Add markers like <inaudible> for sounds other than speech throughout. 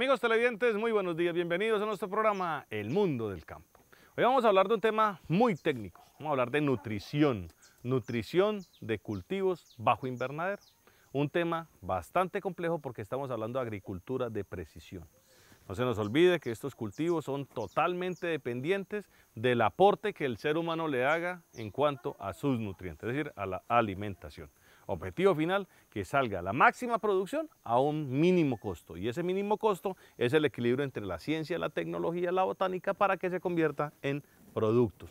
Amigos televidentes, muy buenos días, bienvenidos a nuestro programa El Mundo del Campo. Hoy vamos a hablar de un tema muy técnico, vamos a hablar de nutrición, nutrición de cultivos bajo invernadero. Un tema bastante complejo porque estamos hablando de agricultura de precisión. No se nos olvide que estos cultivos son totalmente dependientes del aporte que el ser humano le haga en cuanto a sus nutrientes, es decir, a la alimentación. Objetivo final, que salga la máxima producción a un mínimo costo. Y ese mínimo costo es el equilibrio entre la ciencia, la tecnología, la botánica, para que se convierta en productos.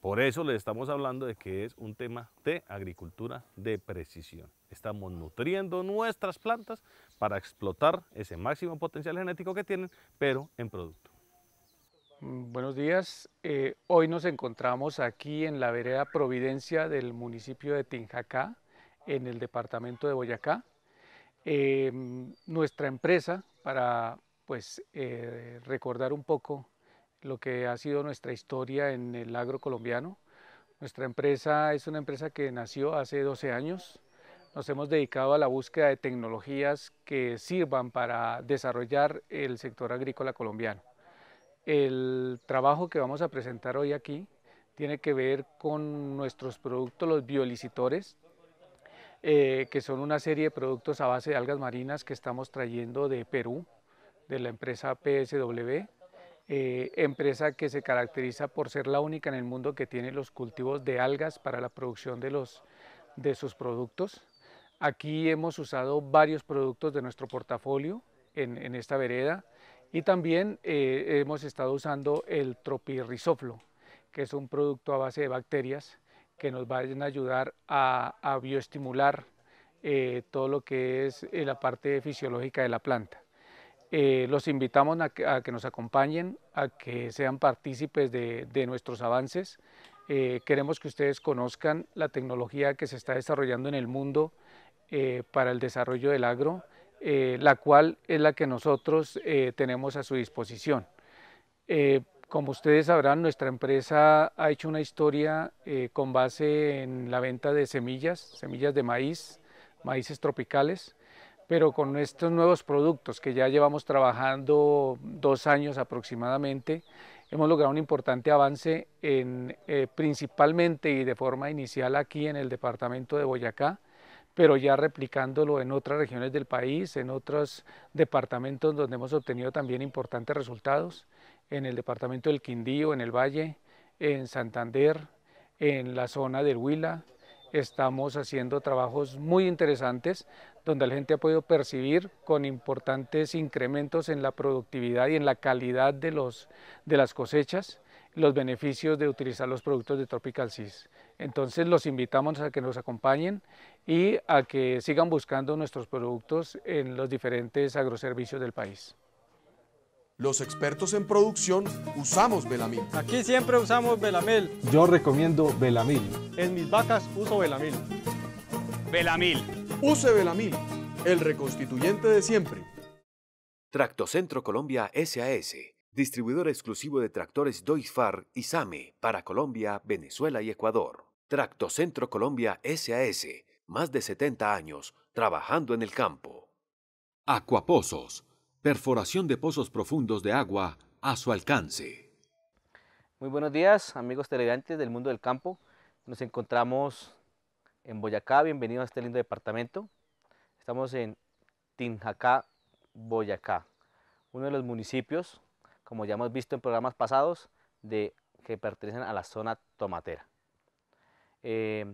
Por eso les estamos hablando de que es un tema de agricultura de precisión. Estamos nutriendo nuestras plantas para explotar ese máximo potencial genético que tienen, pero en producto. Buenos días. Eh, hoy nos encontramos aquí en la vereda Providencia del municipio de Tinjacá, en el departamento de Boyacá. Em, nuestra empresa, para pues eh, recordar un poco lo que ha sido nuestra historia en el agro colombiano. Nuestra empresa es una empresa que nació hace 12 años. Nos hemos dedicado a la búsqueda de tecnologías que sirvan para desarrollar el sector agrícola colombiano. El trabajo que vamos a presentar hoy aquí tiene que ver con nuestros productos, los biolicitores, eh, que son una serie de productos a base de algas marinas que estamos trayendo de Perú, de la empresa PSW, eh, empresa que se caracteriza por ser la única en el mundo que tiene los cultivos de algas para la producción de, los, de sus productos. Aquí hemos usado varios productos de nuestro portafolio en, esta vereda y también eh, hemos estado usando el tropirrizoflo, que es un producto a base de bacterias que nos vayan a ayudar a, bioestimular eh, todo lo que es eh, la parte fisiológica de la planta. Eh, los invitamos a que, nos acompañen, a que sean partícipes de, de nuestros avances. queremos que ustedes conozcan la tecnología que se está desarrollando en el mundo para el desarrollo del agro, la cual es la que nosotros tenemos a su disposición. Como ustedes sabrán, nuestra empresa ha hecho una historia eh, con base en la venta de semillas, semillas de maíz, maíces tropicales, pero con estos nuevos productos que ya llevamos trabajando dos años aproximadamente, hemos logrado un importante avance en, eh, principalmente y de forma inicial aquí en el departamento de Boyacá, pero ya replicándolo en otras regiones del país, en otros departamentos donde hemos obtenido también importantes resultados en el departamento del Quindío, en el Valle, en Santander, en la zona del Huila. Estamos haciendo trabajos muy interesantes donde la gente ha podido percibir con importantes incrementos en la productividad y en la calidad de, las cosechas los beneficios de utilizar los productos de Tropical Seas. Entonces los invitamos a que nos acompañen y a que sigan buscando nuestros productos en los diferentes agroservicios del país. Los expertos en producción usamos Belamil. Aquí siempre usamos Belamil. Yo recomiendo Belamil. En mis vacas uso Belamil. Belamil. Use Belamil, el reconstituyente de siempre. Tractocentro Colombia SAS, distribuidor exclusivo de tractores Doisfar y SAME para Colombia, Venezuela y Ecuador. Tractocentro Colombia SAS, más de 70 años trabajando en el campo. Acuaposos perforación de pozos profundos de agua a su alcance. Muy buenos días, amigos televidentes del mundo del campo. Nos encontramos en Boyacá, bienvenidos a este lindo departamento. Estamos en Tinjacá, Boyacá, uno de los municipios, como ya hemos visto en programas pasados, de, que pertenecen a la zona tomatera. Eh,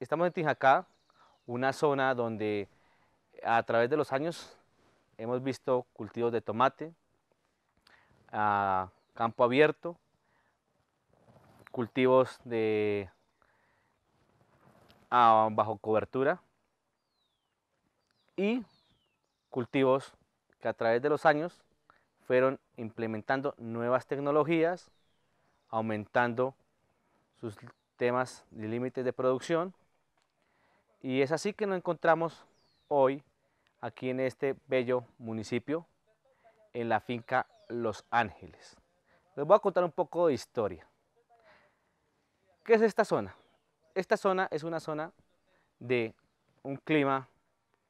estamos en Tinjacá, una zona donde a través de los años hemos visto cultivos de tomate, a ah, campo abierto, cultivos de ah, bajo cobertura y cultivos que a través de los años fueron implementando nuevas tecnologías, aumentando sus temas de límites de producción y es así que nos encontramos hoy aquí en este bello municipio, en la finca Los Ángeles. Les voy a contar un poco de historia. ¿Qué es esta zona? Esta zona es una zona de un clima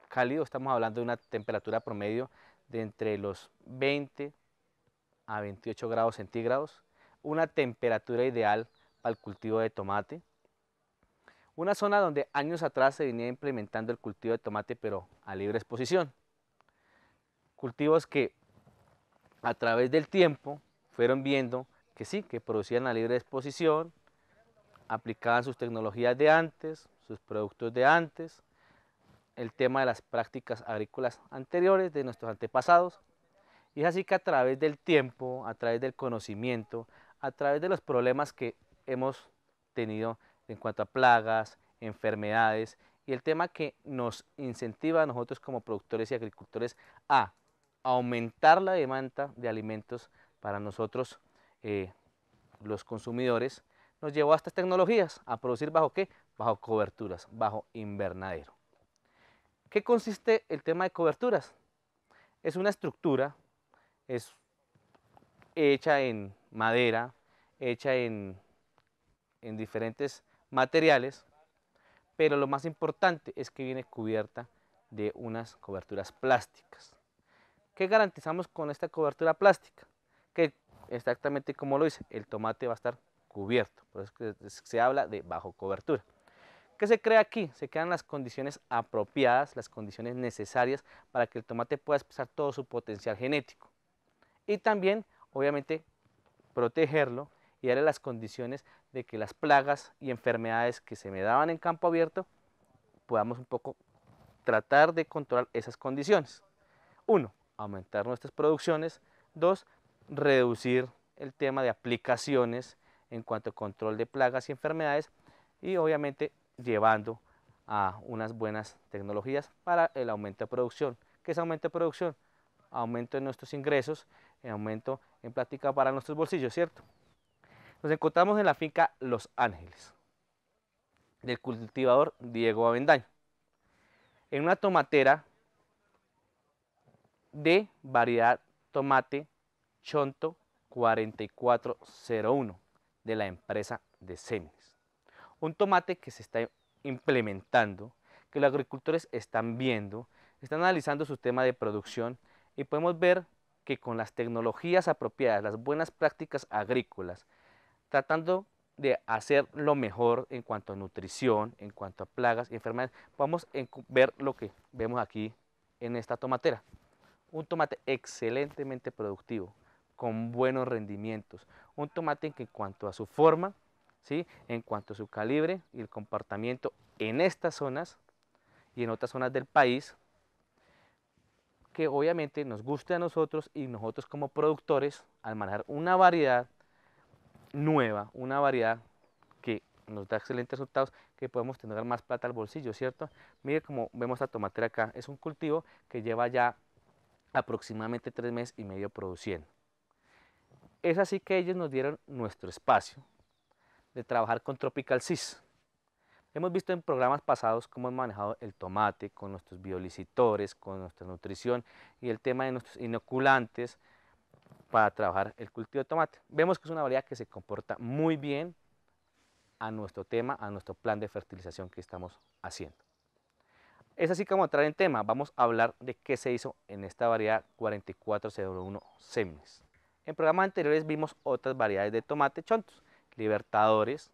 cálido, estamos hablando de una temperatura promedio de entre los 20 a 28 grados centígrados, una temperatura ideal para el cultivo de tomate, una zona donde años atrás se venía implementando el cultivo de tomate, pero a libre exposición. Cultivos que a través del tiempo fueron viendo que sí, que producían a libre exposición, aplicaban sus tecnologías de antes, sus productos de antes, el tema de las prácticas agrícolas anteriores de nuestros antepasados. Y es así que a través del tiempo, a través del conocimiento, a través de los problemas que hemos tenido en cuanto a plagas, enfermedades y el tema que nos incentiva a nosotros como productores y agricultores a aumentar la demanda de alimentos para nosotros eh, los consumidores nos llevó a estas tecnologías, a producir bajo qué? Bajo coberturas, bajo invernadero. ¿Qué consiste el tema de coberturas? Es una estructura, es hecha en madera, hecha en diferentes materiales, pero lo más importante es que viene cubierta de unas coberturas plásticas. ¿Qué garantizamos con esta cobertura plástica? Que exactamente como lo dice, el tomate va a estar cubierto, por eso se habla de bajo cobertura. ¿Qué se crea aquí? Se crean las condiciones apropiadas, las condiciones necesarias para que el tomate pueda expresar todo su potencial genético. Y también, obviamente, protegerlo y darle las condiciones de que las plagas y enfermedades que se me daban en campo abierto podamos un poco tratar de controlar esas condiciones. Uno, aumentar nuestras producciones. Dos, reducir el tema de aplicaciones en cuanto a control de plagas y enfermedades y obviamente llevando a unas buenas tecnologías para el aumento de producción. ¿Qué es aumento de producción? Aumento en nuestros ingresos, aumento en plática para nuestros bolsillos, ¿cierto? Nos encontramos en la finca Los Ángeles del cultivador Diego Avendaño en una tomatera de variedad tomate Chonto 4401 de la empresa de Semines. Un tomate que se está implementando, que los agricultores están viendo, están analizando su tema de producción y podemos ver que con las tecnologías apropiadas, las buenas prácticas agrícolas, tratando de hacer lo mejor en cuanto a nutrición, en cuanto a plagas y enfermedades. Vamos a ver lo que vemos aquí en esta tomatera. Un tomate excelentemente productivo, con buenos rendimientos. Un tomate que en cuanto a su forma, ¿sí? en cuanto a su calibre y el comportamiento en estas zonas y en otras zonas del país, que obviamente nos guste a nosotros y nosotros como productores, al manejar una variedad nueva, una variedad que nos da excelentes resultados, que podemos tener más plata al bolsillo, ¿cierto? Mire como vemos la tomatera acá, es un cultivo que lleva ya aproximadamente tres meses y medio produciendo. Es así que ellos nos dieron nuestro espacio de trabajar con Tropical Cis. Hemos visto en programas pasados cómo han manejado el tomate con nuestros biolicitores, con nuestra nutrición y el tema de nuestros inoculantes, para trabajar el cultivo de tomate. Vemos que es una variedad que se comporta muy bien a nuestro tema, a nuestro plan de fertilización que estamos haciendo. Es así como entrar en tema, vamos a hablar de qué se hizo en esta variedad 4401 Semnes. En programas anteriores vimos otras variedades de tomate chontos, libertadores,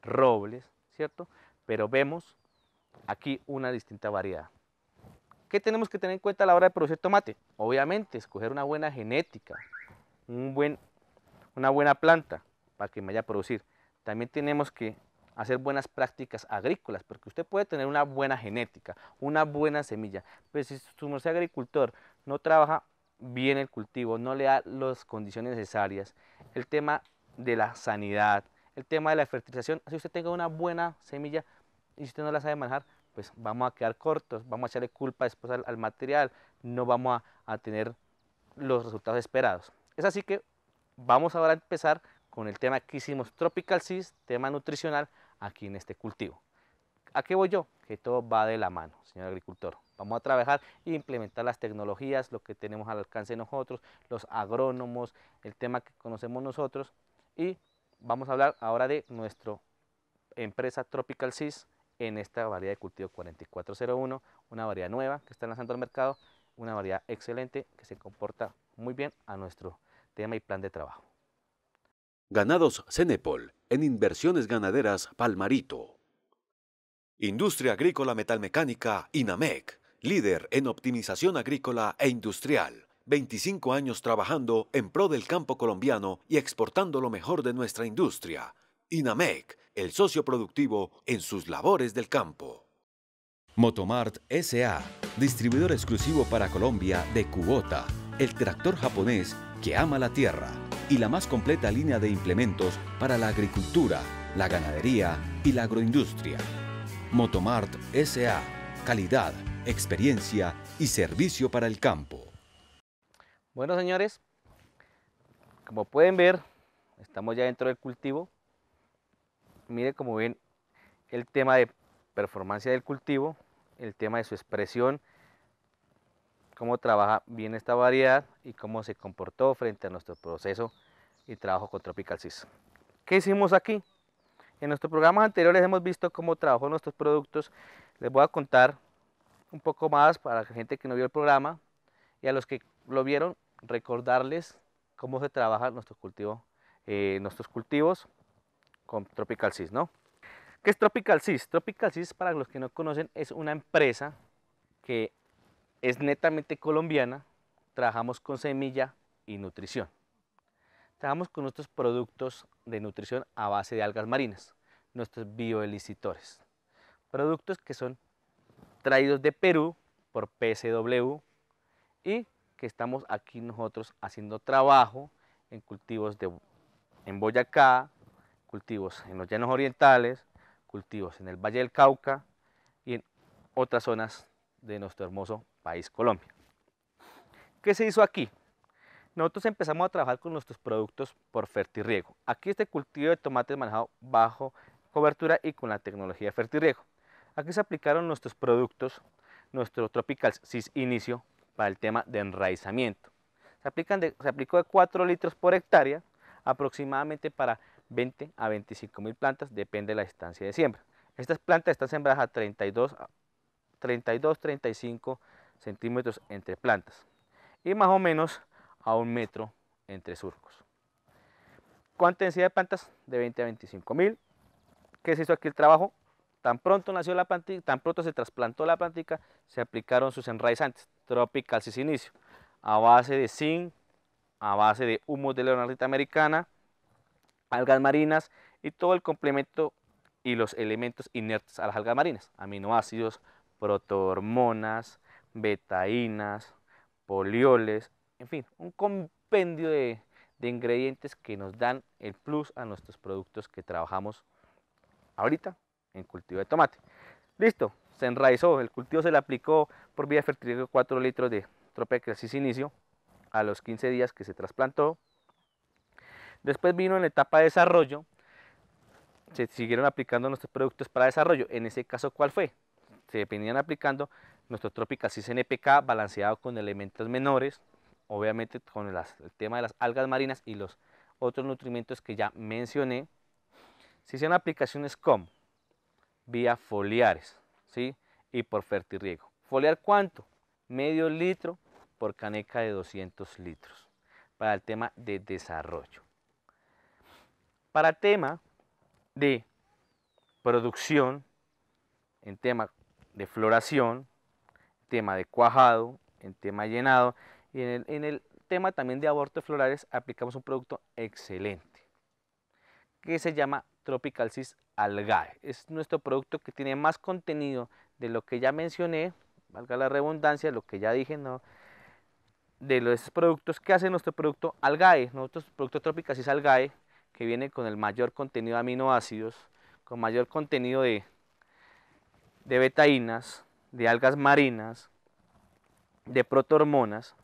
robles, ¿cierto? Pero vemos aquí una distinta variedad. ¿Qué tenemos que tener en cuenta a la hora de producir tomate? Obviamente, escoger una buena genética, una buena planta para que vaya a producir. También tenemos que hacer buenas prácticas agrícolas, porque usted puede tener una buena genética, una buena semilla, pero si su agricultor no trabaja bien el cultivo, no le da las condiciones necesarias, el tema de la sanidad, el tema de la fertilización, si usted tenga una buena semilla y usted no la sabe manejar, pues vamos a quedar cortos, vamos a echarle culpa después al, material, no vamos a, tener los resultados esperados. Es así que vamos ahora a empezar con el tema que hicimos Tropical Seas, tema nutricional, aquí en este cultivo. ¿A qué voy yo? Que todo va de la mano, señor agricultor. Vamos a trabajar e implementar las tecnologías, lo que tenemos al alcance de nosotros, los agrónomos, el tema que conocemos nosotros. Y vamos a hablar ahora de nuestra empresa Tropical Seas, en esta variedad de cultivo 4401, una variedad nueva que está lanzando al mercado, una variedad excelente que se comporta muy bien a nuestro tema y plan de trabajo. Ganados Cenepol en inversiones ganaderas Palmarito. Industria Agrícola Metalmecánica INAMEC, líder en optimización agrícola e industrial. 25 años trabajando en pro del campo colombiano y exportando lo mejor de nuestra industria. INAMEC el socio productivo en sus labores del campo. Motomart SA, distribuidor exclusivo para Colombia de Kubota, el tractor japonés que ama la tierra y la más completa línea de implementos para la agricultura, la ganadería y la agroindustria. Motomart SA, calidad, experiencia y servicio para el campo. Bueno, señores, como pueden ver, estamos ya dentro del cultivo mire como ven el tema de performance del cultivo, el tema de su expresión, cómo trabaja bien esta variedad y cómo se comportó frente a nuestro proceso y trabajo con Tropical Cis. ¿Qué hicimos aquí? En nuestros programas anteriores hemos visto cómo trabajó nuestros productos. Les voy a contar un poco más para la gente que no vio el programa y a los que lo vieron, recordarles cómo se trabaja nuestro cultivo, eh, nuestros cultivos con Tropical Sis, ¿no? ¿Qué es Tropical Sis? Tropical Sis, para los que no conocen, es una empresa que es netamente colombiana. Trabajamos con semilla y nutrición. Trabajamos con nuestros productos de nutrición a base de algas marinas, nuestros bioelicitores. Productos que son traídos de Perú por PSW y que estamos aquí nosotros haciendo trabajo en cultivos de, en Boyacá, cultivos en los llanos orientales, cultivos en el Valle del Cauca y en otras zonas de nuestro hermoso país Colombia. ¿Qué se hizo aquí? Nosotros empezamos a trabajar con nuestros productos por Fertirriego. Aquí este cultivo de tomate manejado bajo cobertura y con la tecnología de Fertirriego. Aquí se aplicaron nuestros productos, nuestro Tropical Cis Inicio para el tema de enraizamiento. Se, se aplicó de 4 litros por hectárea aproximadamente para 20 a 25 mil plantas, depende de la distancia de siembra. Estas plantas están sembradas a 32, 32 35 centímetros entre plantas y más o menos a un metro entre surcos. ¿Cuánta densidad de plantas? De 20 a 25 mil. ¿Qué se hizo aquí el trabajo? Tan pronto nació la tan pronto se trasplantó la plantica, se aplicaron sus enraizantes, tropical inicio, a base de zinc, a base de humo de leonardita americana, algas marinas y todo el complemento y los elementos inertes a las algas marinas, aminoácidos, protohormonas, betaínas, polioles, en fin, un compendio de, ingredientes que nos dan el plus a nuestros productos que trabajamos ahorita en cultivo de tomate. Listo, se enraizó, el cultivo se le aplicó por vía de fertilidad 4 litros de tropecresis inicio a los 15 días que se trasplantó Después vino en la etapa de desarrollo, se siguieron aplicando nuestros productos para desarrollo. En ese caso, ¿cuál fue? Se venían aplicando nuestro Tropical cnpk balanceado con elementos menores, obviamente con el tema de las algas marinas y los otros nutrimentos que ya mencioné. Se hicieron aplicaciones como vía foliares ¿sí? y por fertirriego. ¿Foliar cuánto? Medio litro por caneca de 200 litros para el tema de desarrollo para tema de producción, en tema de floración, tema de cuajado, en tema llenado y en el, tema también de abortos florales aplicamos un producto excelente que se llama Tropical Cis algae. Es nuestro producto que tiene más contenido de lo que ya mencioné, valga la redundancia, lo que ya dije, no de los productos que hace nuestro producto algae, nuestro producto Cis algae que viene con el mayor contenido de aminoácidos, con mayor contenido de, de betaínas, de algas marinas, de protohormonas,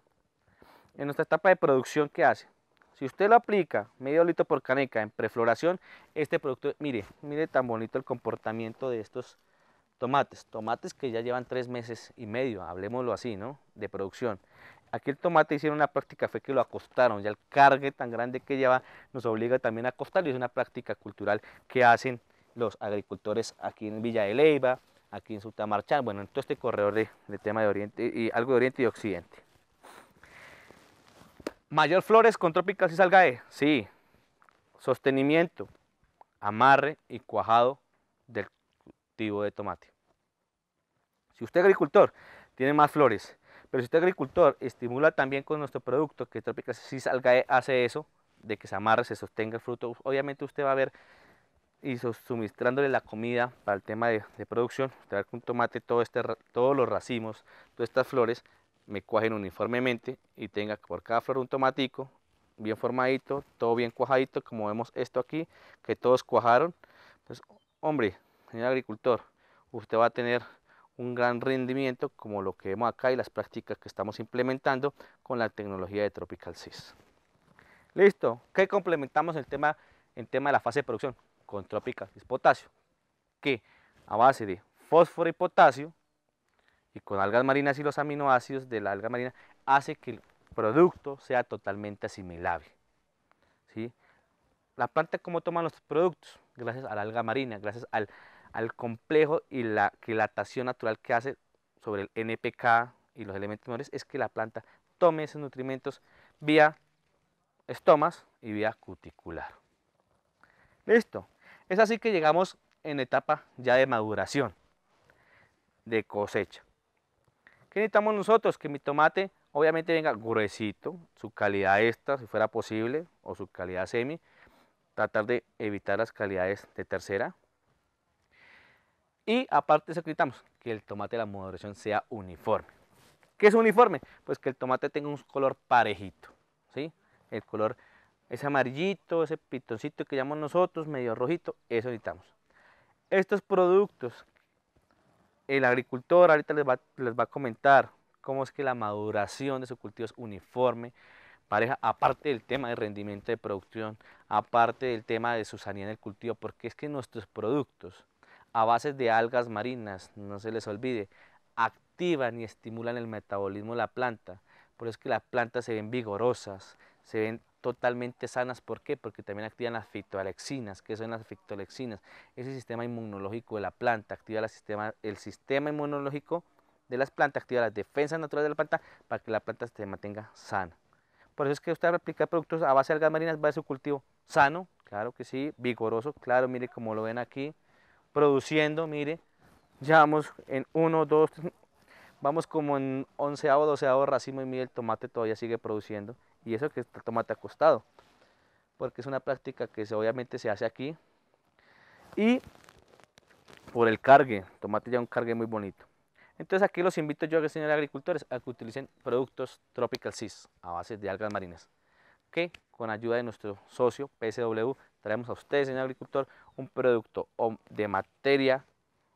en nuestra etapa de producción, ¿qué hace? Si usted lo aplica medio litro por caneca en prefloración, este producto, mire, mire tan bonito el comportamiento de estos tomates. Tomates que ya llevan tres meses y medio, hablemoslo así, ¿no? De producción. Aquí el tomate hicieron una práctica fue que lo acostaron, ya el cargue tan grande que lleva nos obliga también a acostarlo, es una práctica cultural que hacen los agricultores aquí en Villa de Leiva, aquí en Sutamarchán, bueno, en todo este corredor de, tema de Oriente y algo de Oriente y Occidente. Mayor flores con trópicas y salgae, sí. Sostenimiento, amarre y cuajado del cultivo de tomate. Si usted agricultor tiene más flores pero si este agricultor estimula también con nuestro producto que Tropical si salga eh, hace eso, de que se amarre, se sostenga el fruto, obviamente usted va a ver y suministrándole la comida para el tema de, producción, traer va tomate todo este, todos los racimos, todas estas flores me cuajen uniformemente y tenga por cada flor un tomatico bien formadito, todo bien cuajadito, como vemos esto aquí, que todos cuajaron. Pues hombre, señor agricultor, usted va a tener un gran rendimiento como lo que vemos acá y las prácticas que estamos implementando con la tecnología de Tropical Cis. Listo, ¿qué complementamos el tema, en tema de la fase de producción? Con Tropical potasio, que a base de fósforo y potasio y con algas marinas y los aminoácidos de la alga marina hace que el producto sea totalmente asimilable. ¿sí? La planta cómo toma los productos, gracias a la alga marina, gracias al al complejo y la quilatación natural que hace sobre el NPK y los elementos menores es que la planta tome esos nutrimentos vía estomas y vía cuticular. Listo. Es así que llegamos en etapa ya de maduración, de cosecha. ¿Qué necesitamos nosotros? Que mi tomate obviamente venga gruesito, su calidad esta, si fuera posible, o su calidad semi. Tratar de evitar las calidades de tercera, y aparte necesitamos que el tomate de la maduración sea uniforme. ¿Qué es uniforme? Pues que el tomate tenga un color parejito, ¿sí? El color, ese amarillito, ese pitoncito que llamamos nosotros, medio rojito, eso necesitamos. Estos productos, el agricultor ahorita les va, les va a comentar cómo es que la maduración de su cultivo es uniforme, pareja, aparte del tema de rendimiento de producción, aparte del tema de su sanidad en el cultivo, porque es que nuestros productos a bases de algas marinas, no se les olvide, activan y estimulan el metabolismo de la planta. Por eso es que las plantas se ven vigorosas, se ven totalmente sanas. ¿Por qué? Porque también activan las fitoalexinas. ¿Qué son las fitoalexinas? Ese sistema inmunológico de la planta. Activa el sistema inmunológico de las plantas, activa las defensas naturales de la planta para que la planta se mantenga sana. Por eso es que usted aplica productos a base de algas marinas, va a ser cultivo sano, claro que sí, vigoroso, claro, mire como lo ven aquí, produciendo, mire, ya vamos en uno, dos, vamos como en onceavo, doceavo racimo y mire, el tomate todavía sigue produciendo. Y eso que está el tomate acostado, porque es una práctica que obviamente se hace aquí. Y por el cargue, tomate ya un cargue muy bonito. Entonces aquí los invito yo, a señores agricultores, a que utilicen productos Tropical Seas a base de algas marinas, que con ayuda de nuestro socio PSW traemos a ustedes, señor agricultor, un producto de materia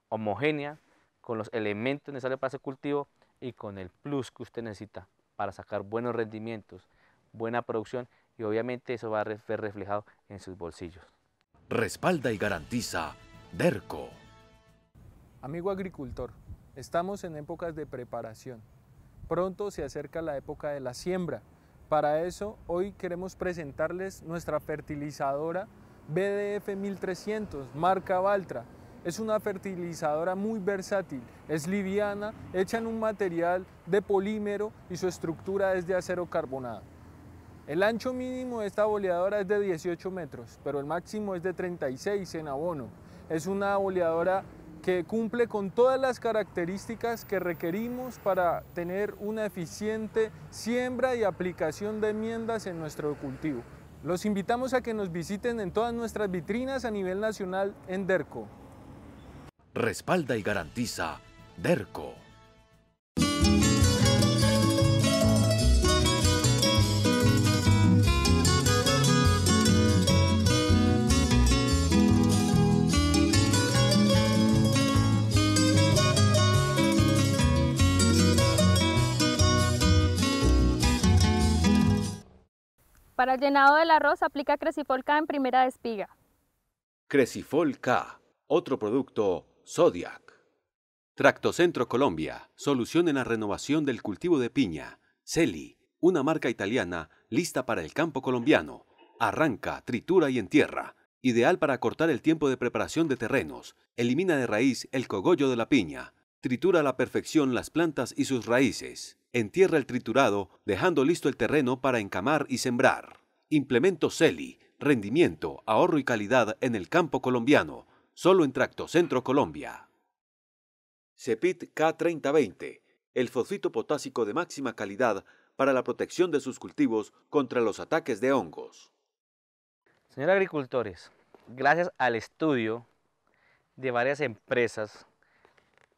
homogénea con los elementos necesarios para ese cultivo y con el plus que usted necesita para sacar buenos rendimientos, buena producción y obviamente eso va a ver reflejado en sus bolsillos. Respalda y garantiza DERCO. Amigo agricultor, estamos en épocas de preparación. Pronto se acerca la época de la siembra para eso, hoy queremos presentarles nuestra fertilizadora BDF 1300, marca Valtra. Es una fertilizadora muy versátil, es liviana, hecha en un material de polímero y su estructura es de acero carbonado. El ancho mínimo de esta boleadora es de 18 metros, pero el máximo es de 36 en abono. Es una boleadora que cumple con todas las características que requerimos para tener una eficiente siembra y aplicación de enmiendas en nuestro cultivo. Los invitamos a que nos visiten en todas nuestras vitrinas a nivel nacional en DERCO. Respalda y garantiza DERCO. Para el llenado del arroz aplica Cresifol K en primera espiga. Cresifol K, otro producto Zodiac. Tractocentro Colombia, solución en la renovación del cultivo de piña. Celi, una marca italiana lista para el campo colombiano. Arranca, tritura y entierra. Ideal para cortar el tiempo de preparación de terrenos. Elimina de raíz el cogollo de la piña. Tritura a la perfección las plantas y sus raíces. Entierra el triturado, dejando listo el terreno para encamar y sembrar. Implemento CELI, rendimiento, ahorro y calidad en el campo colombiano, solo en Tracto Centro Colombia. Cepit K3020, el fosfito potásico de máxima calidad para la protección de sus cultivos contra los ataques de hongos. Señor agricultores, gracias al estudio de varias empresas,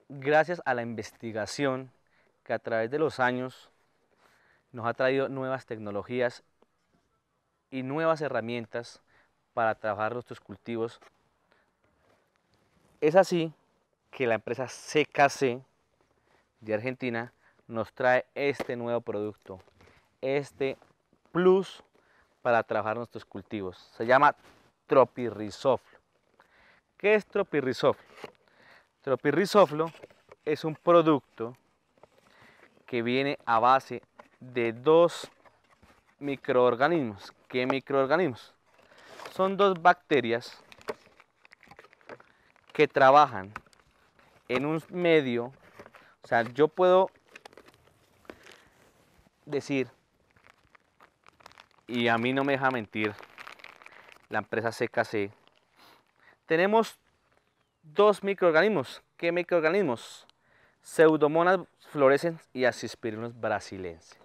gracias a la investigación que a través de los años nos ha traído nuevas tecnologías y nuevas herramientas para trabajar nuestros cultivos. Es así que la empresa CKC de Argentina nos trae este nuevo producto, este plus para trabajar nuestros cultivos. Se llama tropirrizoflo. ¿Qué es tropirrizoflo? Tropirrizoflo es un producto que viene a base de dos microorganismos. ¿Qué microorganismos? Son dos bacterias que trabajan en un medio. O sea, yo puedo decir, y a mí no me deja mentir, la empresa CKC, tenemos dos microorganismos. ¿Qué microorganismos? Pseudomonas florescens y Asispirinus brasilense.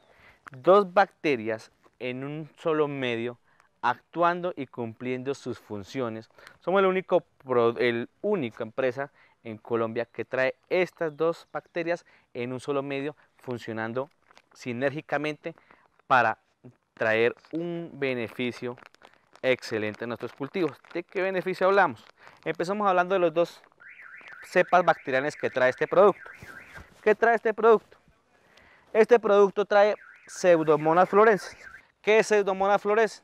Dos bacterias en un solo medio actuando y cumpliendo sus funciones. Somos la único, el única empresa en Colombia que trae estas dos bacterias en un solo medio funcionando sinérgicamente para traer un beneficio excelente a nuestros cultivos. ¿De qué beneficio hablamos? Empezamos hablando de los dos cepas bacterianas que trae este producto. ¿Qué trae este producto? Este producto trae pseudomonas fluorescens. ¿Qué es pseudomonas fluorescens?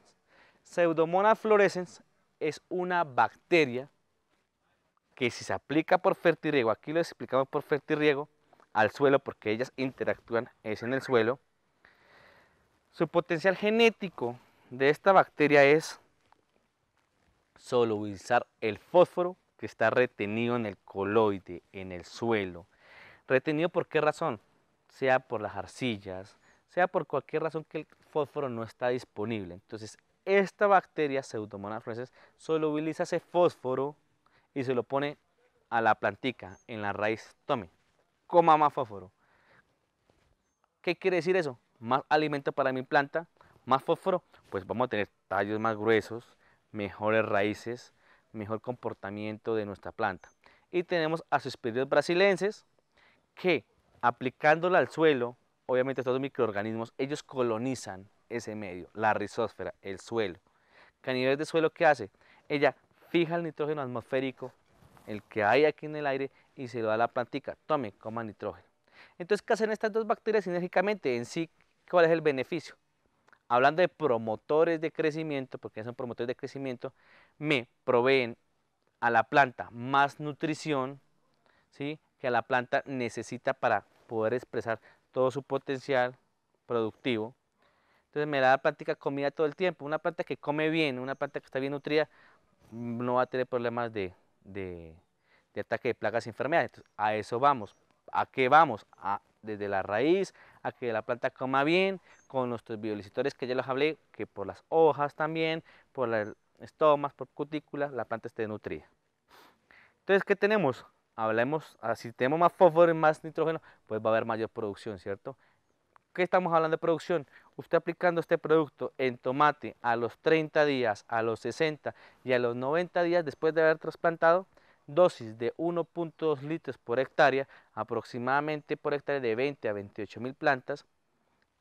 Pseudomonas fluorescens es una bacteria que si se aplica por fertirriego, aquí lo explicamos por fertirriego, al suelo porque ellas interactúan, es en el suelo, su potencial genético de esta bacteria es solubilizar el fósforo que está retenido en el coloide, en el suelo. ¿Retenido por qué razón? Sea por las arcillas, sea por cualquier razón que el fósforo no está disponible. Entonces, esta bacteria, Pseudomonas fluorescens, solubiliza ese fósforo y se lo pone a la plantica, en la raíz. Tome, coma más fósforo. ¿Qué quiere decir eso? Más alimento para mi planta, más fósforo, pues vamos a tener tallos más gruesos, mejores raíces, mejor comportamiento de nuestra planta. Y tenemos a periodos brasilenses que aplicándola al suelo, obviamente estos microorganismos, ellos colonizan ese medio, la rizósfera, el suelo. ¿Qué a nivel de suelo, ¿qué hace? Ella fija el nitrógeno atmosférico, el que hay aquí en el aire, y se lo da a la plantica. Tome, coma nitrógeno. Entonces, ¿qué hacen estas dos bacterias sinérgicamente? En sí, ¿cuál es el beneficio? hablando de promotores de crecimiento, porque son promotores de crecimiento, me proveen a la planta más nutrición ¿sí? que la planta necesita para poder expresar todo su potencial productivo. Entonces me da la comida todo el tiempo. Una planta que come bien, una planta que está bien nutrida, mm, no va a tener problemas de, ataque de plagas y enfermedades. a eso vamos. ¿A qué vamos? A, desde la raíz a que la planta coma bien, con nuestros biolicitores que ya los hablé, que por las hojas también, por el estomas, por cutículas, la planta esté nutrida. Entonces, ¿qué tenemos? Hablemos, ah, si tenemos más fósforo y más nitrógeno, pues va a haber mayor producción, ¿cierto? ¿Qué estamos hablando de producción? Usted aplicando este producto en tomate a los 30 días, a los 60 y a los 90 días después de haber trasplantado, dosis de 1.2 litros por hectárea, aproximadamente por hectárea de 20 a 28 mil plantas,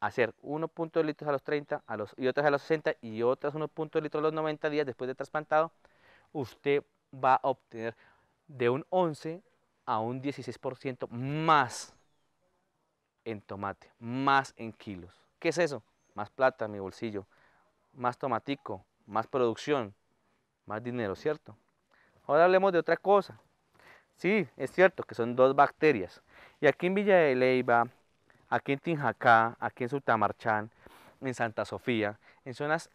hacer 1.2 litros a los 30 a los, y otras a los 60 y otras 1.2 litros a los 90 días después de trasplantado, usted va a obtener de un 11 a un 16% más en tomate, más en kilos. ¿Qué es eso? Más plata en mi bolsillo, más tomatico, más producción, más dinero, ¿cierto? Ahora hablemos de otra cosa. Sí, es cierto que son dos bacterias. Y aquí en Villa de Leyva, aquí en Tinjacá, aquí en Sutamarchán, en Santa Sofía, en zonas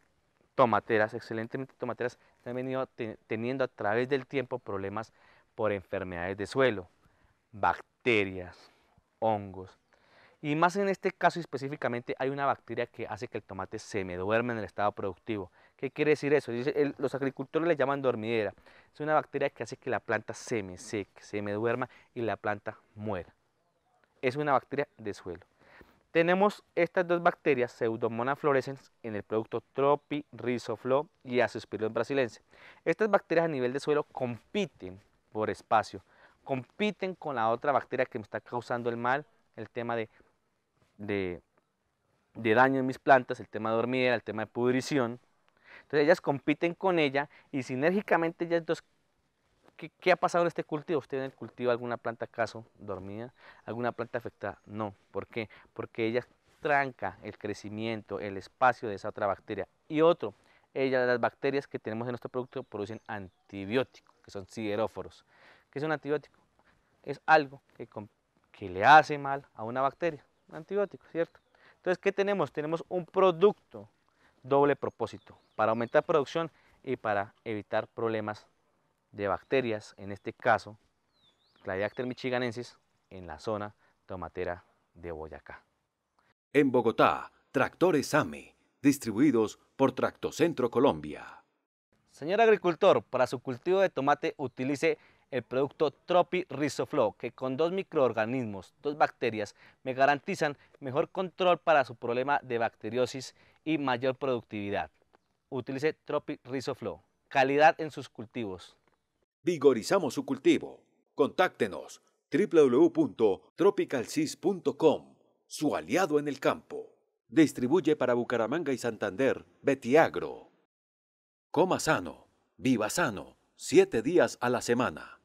tomateras, excelentemente tomateras, han venido teniendo a través del tiempo problemas por enfermedades de suelo, bacterias, hongos. Y más en este caso específicamente hay una bacteria que hace que el tomate se me duerme en el estado productivo, ¿Qué quiere decir eso? los agricultores le llaman dormidera. Es una bacteria que hace que la planta se me seque, se me duerma y la planta muera. Es una bacteria de suelo. Tenemos estas dos bacterias, Pseudomonas fluorescens, en el producto Tropi, Rizoflo y Azospirium brasilense. Estas bacterias a nivel de suelo compiten por espacio, compiten con la otra bacteria que me está causando el mal, el tema de, daño en mis plantas, el tema de dormidera, el tema de pudrición, entonces ellas compiten con ella y sinérgicamente ellas dos... ¿Qué, ha pasado en este cultivo? ¿Usted en el cultivo alguna planta acaso dormida? ¿Alguna planta afectada? No. ¿Por qué? Porque ella tranca el crecimiento, el espacio de esa otra bacteria. Y otro, ellas, las bacterias que tenemos en nuestro producto producen antibióticos, que son sideróforos. ¿Qué es un antibiótico? Es algo que, que le hace mal a una bacteria, un antibiótico, ¿cierto? Entonces, ¿qué tenemos? Tenemos un producto doble propósito, para aumentar producción y para evitar problemas de bacterias, en este caso, Cladiacter michiganensis, en la zona tomatera de Boyacá. En Bogotá, tractores AME, distribuidos por Tractocentro Colombia. Señor agricultor, para su cultivo de tomate utilice el producto Tropi Rizoflow, que con dos microorganismos, dos bacterias, me garantizan mejor control para su problema de bacteriosis y mayor productividad. Utilice Tropic Rizoflow. Calidad en sus cultivos. Vigorizamos su cultivo. Contáctenos www.tropicalcis.com, su aliado en el campo. Distribuye para Bucaramanga y Santander Betiagro. Coma sano, viva sano, siete días a la semana.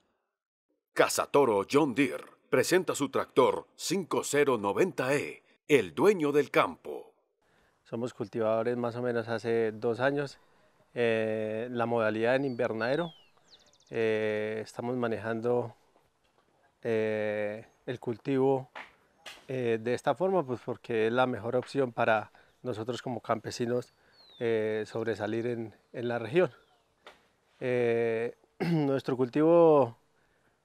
Cazatoro John Deere presenta su tractor 5090E, el dueño del campo. Somos cultivadores más o menos hace dos años. Eh, la modalidad en invernadero, eh, estamos manejando eh, el cultivo de esta forma, pues porque es la mejor opción para nosotros como campesinos sobresalir en, la región. <clears throat> nuestro cultivo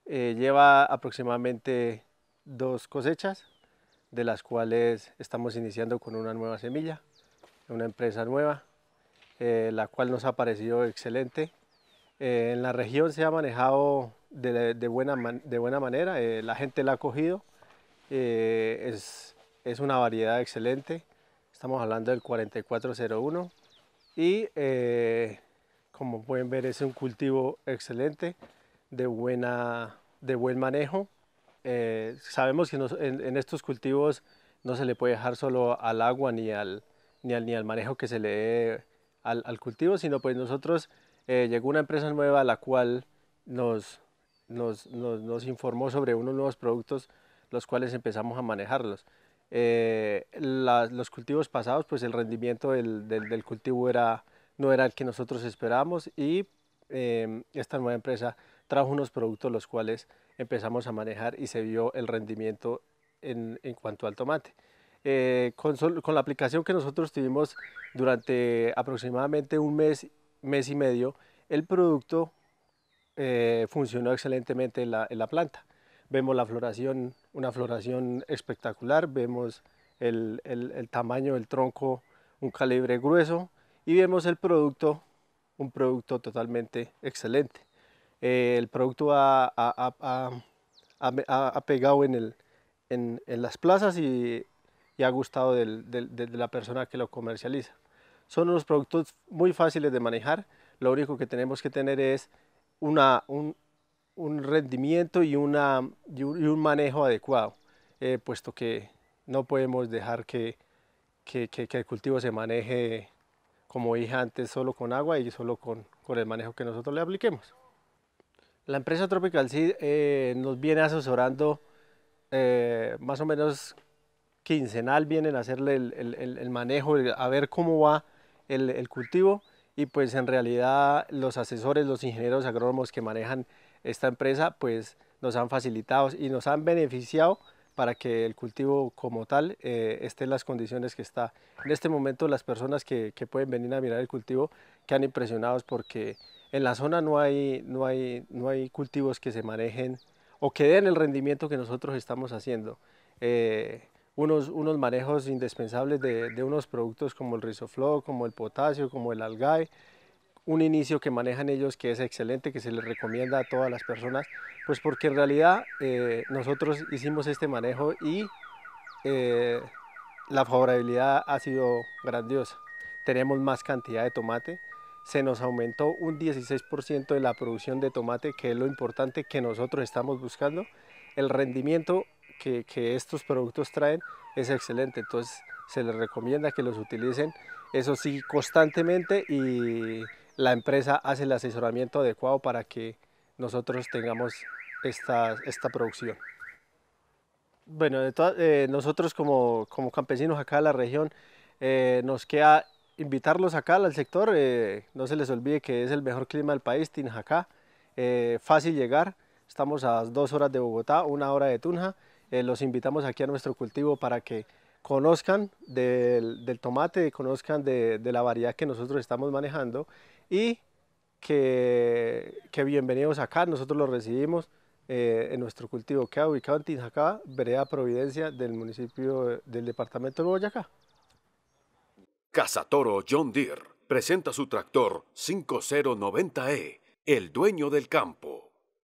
lleva aproximadamente dos cosechas, de las cuales estamos iniciando con una nueva semilla una empresa nueva, eh, la cual nos ha parecido excelente. Eh, en la región se ha manejado de, buena, de buena manera, eh, la gente la ha cogido, es, una variedad excelente, estamos hablando del 4401 y como pueden ver es un cultivo excelente, de, buena, de buen manejo. sabemos que en estos cultivos no se le puede dejar solo al agua ni al, ni al, manejo que se le dé al, cultivo, sino pues nosotros eh, llegó una empresa nueva a la cual nos, informó sobre unos nuevos productos, los cuales empezamos a manejarlos. Eh, los cultivos pasados, pues el rendimiento del, cultivo era, no era el que nosotros esperábamos y em, esta nueva empresa trajo unos productos los cuales empezamos a manejar y se vio el rendimiento en cuanto al tomate. Eh, con, con, la aplicación que nosotros tuvimos durante aproximadamente un mes, mes y medio, el producto eh, funcionó excelentemente en la, planta. Vemos la floración, una floración espectacular, vemos el, tamaño del tronco, un calibre grueso y vemos el producto, un producto totalmente excelente. Eh, el producto ha, pegado en, el, en las plazas y y ha gustado de la persona que lo comercializa. Son unos productos muy fáciles de manejar, lo único que tenemos que tener es una, un, rendimiento y, una, un, manejo adecuado, eh, puesto que no podemos dejar que, el cultivo se maneje como dije antes, solo con agua y solo con, con el manejo que nosotros le apliquemos. La empresa Tropical Seed eh, nos viene asesorando eh, más o menos quincenal vienen a hacerle el, manejo, a ver cómo va el, cultivo y pues en realidad los asesores, los ingenieros agrónomos que manejan esta empresa pues nos han facilitado y nos han beneficiado para que el cultivo como tal eh, esté en las condiciones que está. En este momento las personas que, pueden venir a mirar el cultivo quedan impresionados porque en la zona no hay, no hay, no hay cultivos que se manejen o que den el rendimiento que nosotros estamos haciendo. Eh, unos, unos manejos indispensables de, de, unos productos como el rizoflow, como el potasio, como el algae, un inicio que manejan ellos que es excelente, que se les recomienda a todas las personas, pues porque en realidad eh, nosotros hicimos este manejo y eh, la favorabilidad ha sido grandiosa. Tenemos más cantidad de tomate, se nos aumentó un 16% de la producción de tomate, que es lo importante que nosotros estamos buscando. El rendimiento que, estos productos traen es excelente. Entonces se les recomienda que los utilicen, eso sí, constantemente y la empresa hace el asesoramiento adecuado para que nosotros tengamos esta, producción. Bueno, eh, nosotros como, campesinos acá de la región eh, nos queda invitarlos acá al sector, eh, no se les olvide que es el mejor clima del país, Tinjacá, fácil llegar, estamos a dos horas de Bogotá, una hora de Tunja, eh, los invitamos aquí a nuestro cultivo para que conozcan del, tomate, conozcan de, la variedad que nosotros estamos manejando y que, bienvenidos acá, nosotros los recibimos eh, en nuestro cultivo, ha ubicado en Tinjacá, Vereda Providencia del municipio del departamento de Boyacá. Casatoro John Deere presenta su tractor 5090E, el dueño del campo.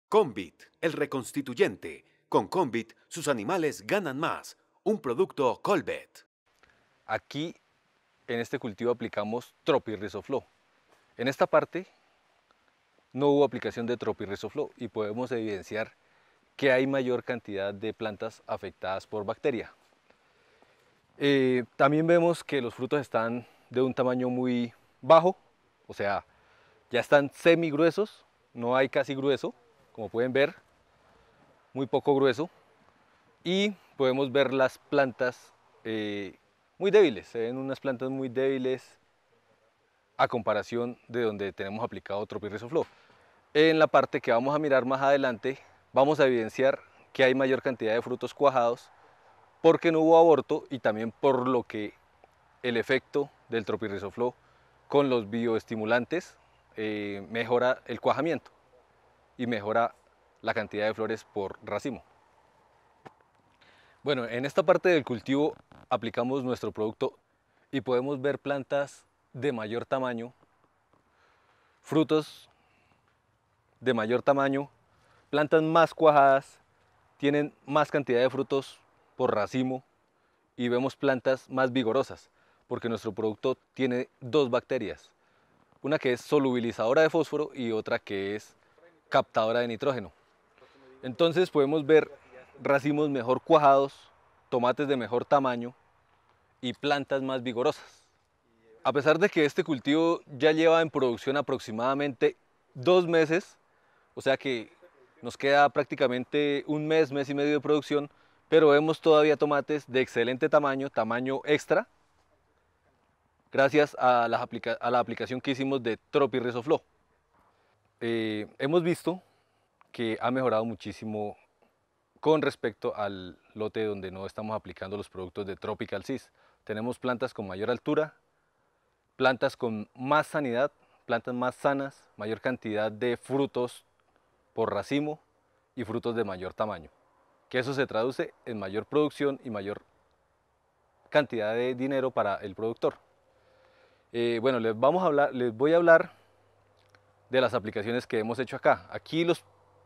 Convit, el reconstituyente, con Convit, sus animales ganan más. Un producto Colbet. Aquí, en este cultivo, aplicamos Tropirrizoflow. En esta parte no hubo aplicación de Tropirrizoflow y podemos evidenciar que hay mayor cantidad de plantas afectadas por bacteria. Eh, también vemos que los frutos están de un tamaño muy bajo, o sea, ya están semi gruesos, no hay casi grueso, como pueden ver muy poco grueso y podemos ver las plantas eh, muy débiles, se ven unas plantas muy débiles a comparación de donde tenemos aplicado Tropirrizoflow. En la parte que vamos a mirar más adelante vamos a evidenciar que hay mayor cantidad de frutos cuajados porque no hubo aborto y también por lo que el efecto del Tropirrizoflow con los bioestimulantes eh, mejora el cuajamiento y mejora la cantidad de flores por racimo. Bueno, en esta parte del cultivo aplicamos nuestro producto y podemos ver plantas de mayor tamaño, frutos de mayor tamaño, plantas más cuajadas, tienen más cantidad de frutos por racimo y vemos plantas más vigorosas, porque nuestro producto tiene dos bacterias, una que es solubilizadora de fósforo y otra que es captadora de nitrógeno. Entonces podemos ver racimos mejor cuajados, tomates de mejor tamaño y plantas más vigorosas. A pesar de que este cultivo ya lleva en producción aproximadamente dos meses, o sea que nos queda prácticamente un mes, mes y medio de producción, pero vemos todavía tomates de excelente tamaño, tamaño extra, gracias a la, aplicación que hicimos de Tropi ResoFlow. Eh, hemos visto que ha mejorado muchísimo con respecto al lote donde no estamos aplicando los productos de Tropical Seas. Tenemos plantas con mayor altura, plantas con más sanidad, plantas más sanas, mayor cantidad de frutos por racimo y frutos de mayor tamaño. Que eso se traduce en mayor producción y mayor cantidad de dinero para el productor. Eh, bueno, les, vamos a hablar, les voy a hablar de las aplicaciones que hemos hecho acá. Aquí los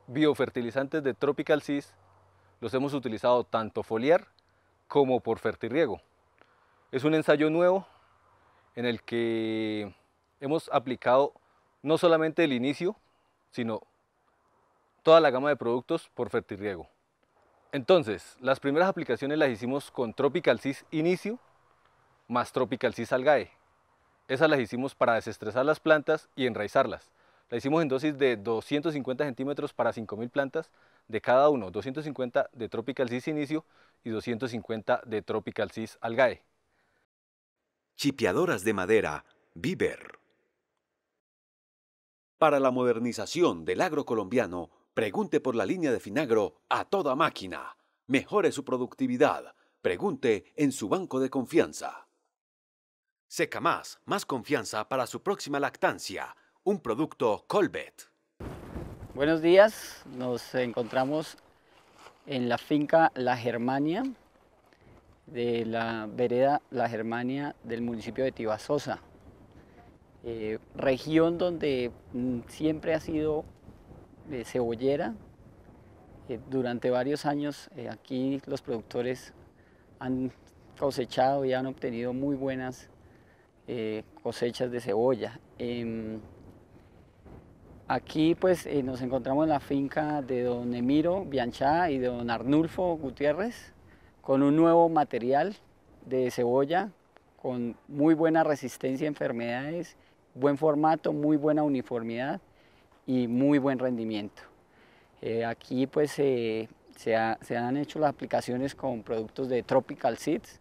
biofertilizantes de Tropical Seas los hemos utilizado tanto foliar como por fertirriego. Es un ensayo nuevo en el que hemos aplicado no solamente el inicio, sino toda la gama de productos por fertirriego. Entonces, las primeras aplicaciones las hicimos con Tropical Cis Inicio más Tropical Cis Algae. Esas las hicimos para desestresar las plantas y enraizarlas. La hicimos en dosis de 250 centímetros para 5.000 plantas de cada uno, 250 de Tropical Cis Inicio y 250 de Tropical Cis Algae. Chipiadoras de madera, Viver. Para la modernización del agro colombiano, pregunte por la línea de Finagro a toda máquina. Mejore su productividad. Pregunte en su banco de confianza. Seca más, más confianza para su próxima lactancia un producto Colbet. Buenos días, nos encontramos en la finca La Germania, de la vereda La Germania del municipio de Tibasosa, eh, región donde mm, siempre ha sido eh, cebollera. Eh, durante varios años aquí los productores han cosechado y han obtenido muy buenas cosechas de cebolla. Em, Aquí pues eh, nos encontramos en la finca de don Emiro Bianchá y de don Arnulfo Gutiérrez con un nuevo material de cebolla con muy buena resistencia a enfermedades, buen formato, muy buena uniformidad y muy buen rendimiento. Eh, aquí pues eh, se, han hecho las aplicaciones con productos de Tropical Seeds,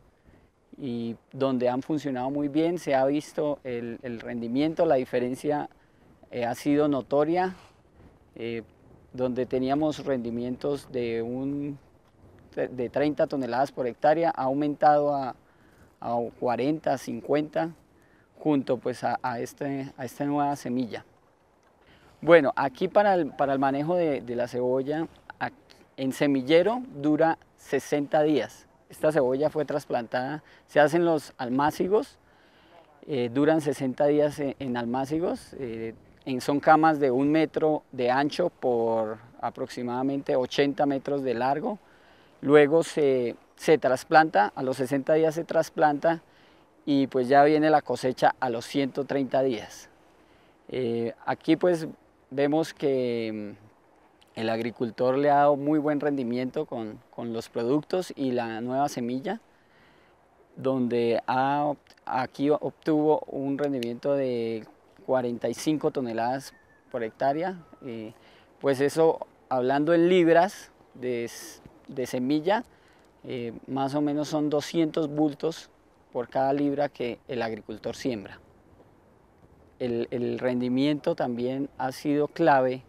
y donde han funcionado muy bien, se ha visto el, el rendimiento, la diferencia eh, ha sido notoria, eh, donde teníamos rendimientos de, un, de 30 toneladas por hectárea, ha aumentado a, a 40, 50, junto pues a, este, a esta nueva semilla. Bueno, aquí para el, para el manejo de, la cebolla, en semillero dura 60 días. Esta cebolla fue trasplantada, se hacen los almácigos, eh, duran 60 días en, almácigos, son camas de un metro de ancho por aproximadamente 80 metros de largo. Luego se, trasplanta, a los 60 días se trasplanta y pues ya viene la cosecha a los 130 días. Eh, aquí pues vemos que mm, el agricultor le ha dado muy buen rendimiento con, los productos y la nueva semilla, donde aquí obtuvo un rendimiento de 45 toneladas por hectárea. pues eso, hablando en libras de, semilla, eh, más o menos son 200 bultos por cada libra que el agricultor siembra. El, rendimiento también ha sido clave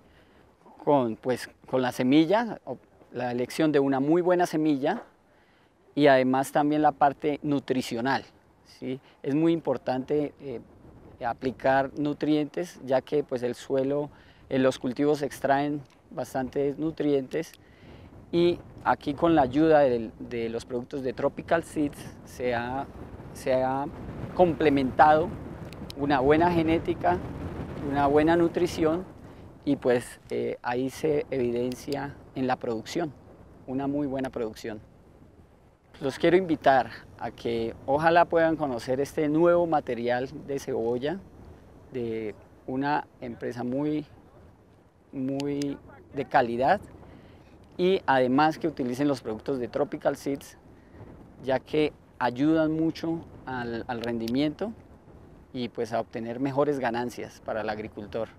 con, pues, con la semilla, la elección de una muy buena semilla y además también la parte nutricional. ¿sí? Es muy importante eh, eh, aplicar nutrientes, ya que pues el suelo, en eh, los cultivos extraen bastantes nutrientes y aquí con la ayuda de, los productos de Tropical Seeds se ha, se ha complementado una buena genética, una buena nutrición y pues eh, ahí se evidencia en la producción, una muy buena producción. Los quiero invitar a que ojalá puedan conocer este nuevo material de cebolla de una empresa muy, muy de calidad y además que utilicen los productos de Tropical Seeds ya que ayudan mucho al, rendimiento y pues a obtener mejores ganancias para el agricultor.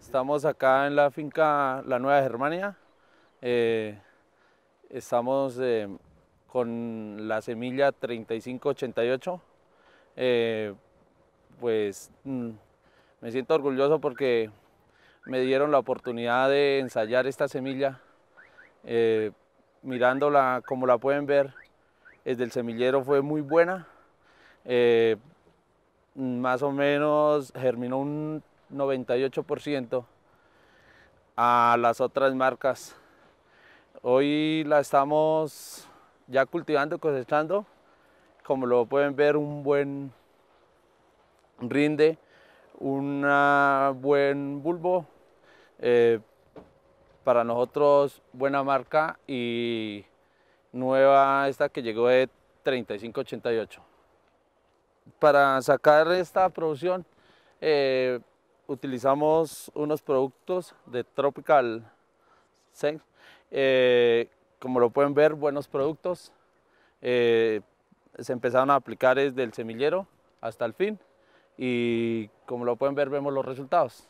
Estamos acá en la finca La Nueva Germania, eh, estamos eh, con la semilla 3588, eh, pues mm, me siento orgulloso porque me dieron la oportunidad de ensayar esta semilla, eh, mirándola como la pueden ver, desde el semillero fue muy buena, eh, más o menos germinó un 98% a las otras marcas. Hoy la estamos ya cultivando, cosechando, como lo pueden ver, un buen rinde, un buen bulbo, eh, para nosotros buena marca y nueva esta que llegó de 3588. Para sacar esta producción eh, utilizamos unos productos de Tropical Sense eh, como lo pueden ver, buenos productos. Eh, se empezaron a aplicar desde el semillero hasta el fin y como lo pueden ver vemos los resultados.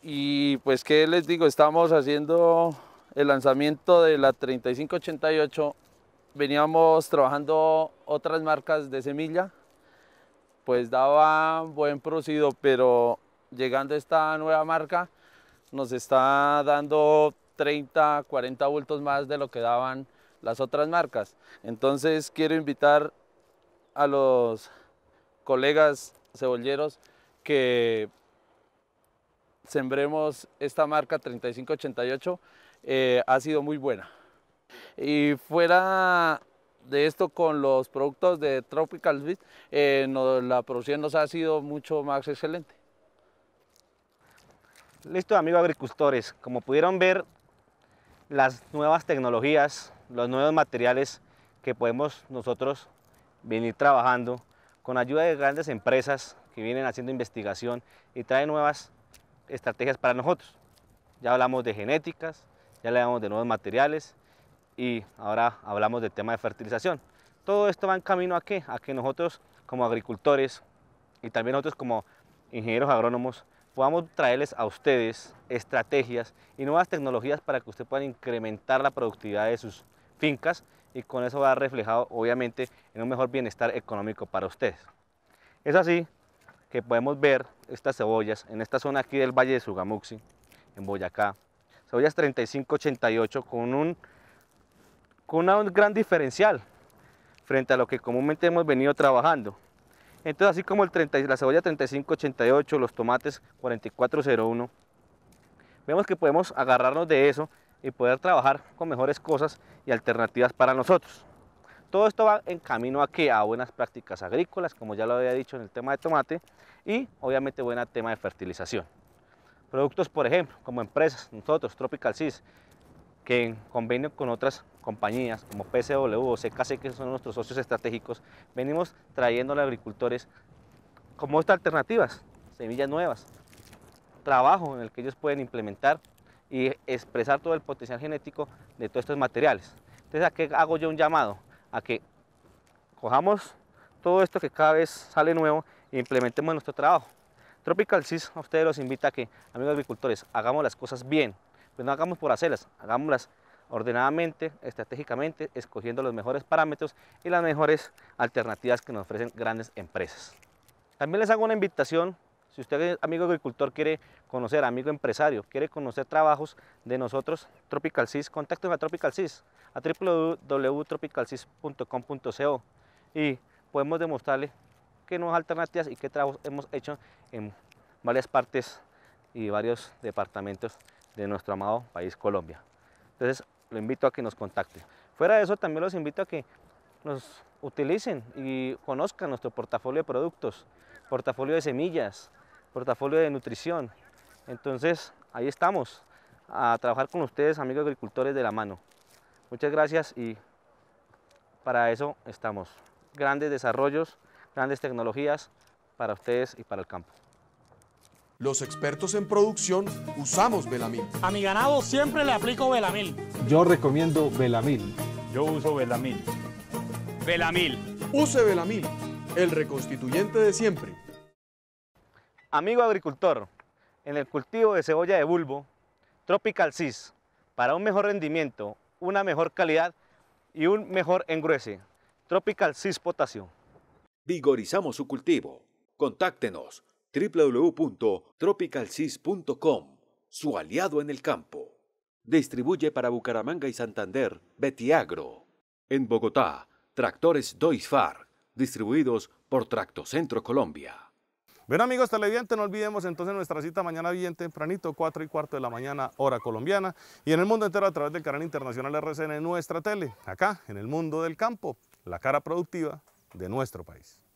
Y pues qué les digo, estamos haciendo el lanzamiento de la 3588, veníamos trabajando otras marcas de semilla, pues daba buen producido, pero llegando esta nueva marca nos está dando 30, 40 bultos más de lo que daban las otras marcas. Entonces quiero invitar a los colegas cebolleros que sembremos esta marca 3588, eh, ha sido muy buena. Y fuera de esto con los productos de Tropical eh, la producción nos ha sido mucho más excelente. Listo amigos agricultores, como pudieron ver las nuevas tecnologías, los nuevos materiales que podemos nosotros venir trabajando con ayuda de grandes empresas que vienen haciendo investigación y traen nuevas estrategias para nosotros. Ya hablamos de genéticas, ya hablamos de nuevos materiales y ahora hablamos del tema de fertilización. Todo esto va en camino a qué? A que nosotros como agricultores y también nosotros como ingenieros agrónomos podamos traerles a ustedes estrategias y nuevas tecnologías para que ustedes puedan incrementar la productividad de sus fincas y con eso va reflejado obviamente en un mejor bienestar económico para ustedes. Es así que podemos ver estas cebollas en esta zona aquí del Valle de Sugamuxi, en Boyacá, cebollas 3588 con un con un gran diferencial frente a lo que comúnmente hemos venido trabajando. Entonces, así como el 30, la cebolla 3588, los tomates 4401, vemos que podemos agarrarnos de eso y poder trabajar con mejores cosas y alternativas para nosotros. Todo esto va en camino a qué? a buenas prácticas agrícolas, como ya lo había dicho en el tema de tomate, y obviamente buen tema de fertilización. Productos, por ejemplo, como empresas, nosotros, Tropical Seas, que en convenio con otras compañías como PSW o CKC, que son nuestros socios estratégicos, venimos trayendo a los agricultores como estas alternativas, semillas nuevas, trabajo en el que ellos pueden implementar y expresar todo el potencial genético de todos estos materiales. Entonces, ¿a qué hago yo un llamado? A que cojamos todo esto que cada vez sale nuevo e implementemos nuestro trabajo. Tropical Seeds a ustedes los invita a que, amigos agricultores, hagamos las cosas bien, pues no hagamos por hacerlas, hagámoslas ordenadamente, estratégicamente, escogiendo los mejores parámetros y las mejores alternativas que nos ofrecen grandes empresas. También les hago una invitación, si usted amigo agricultor quiere conocer, amigo empresario, quiere conocer trabajos de nosotros, Tropical Seas, contacten a Tropical a www.tropicalsis.com.co y podemos demostrarle qué nuevas alternativas y qué trabajos hemos hecho en varias partes y varios departamentos de nuestro amado país Colombia. Entonces, lo invito a que nos contacte. Fuera de eso, también los invito a que nos utilicen y conozcan nuestro portafolio de productos, portafolio de semillas, portafolio de nutrición. Entonces, ahí estamos, a trabajar con ustedes, amigos agricultores, de la mano. Muchas gracias y para eso estamos. Grandes desarrollos, grandes tecnologías para ustedes y para el campo. Los expertos en producción usamos Belamil. A mi ganado siempre le aplico Belamil. Yo recomiendo Belamil. Yo uso Belamil. Belamil. Use Belamil, el reconstituyente de siempre. Amigo agricultor, en el cultivo de cebolla de bulbo, Tropical Cis, para un mejor rendimiento, una mejor calidad y un mejor engruese. Tropical Cis Potasio. Vigorizamos su cultivo. Contáctenos www.tropicalcis.com, su aliado en el campo. Distribuye para Bucaramanga y Santander Betiagro. En Bogotá, tractores Doisfar, distribuidos por Tractocentro Colombia. Bueno amigos televidentes, no olvidemos entonces nuestra cita mañana bien tempranito, 4 y cuarto de la mañana, hora colombiana, y en el mundo entero a través del canal internacional RCN, nuestra tele, acá en el mundo del campo, la cara productiva de nuestro país.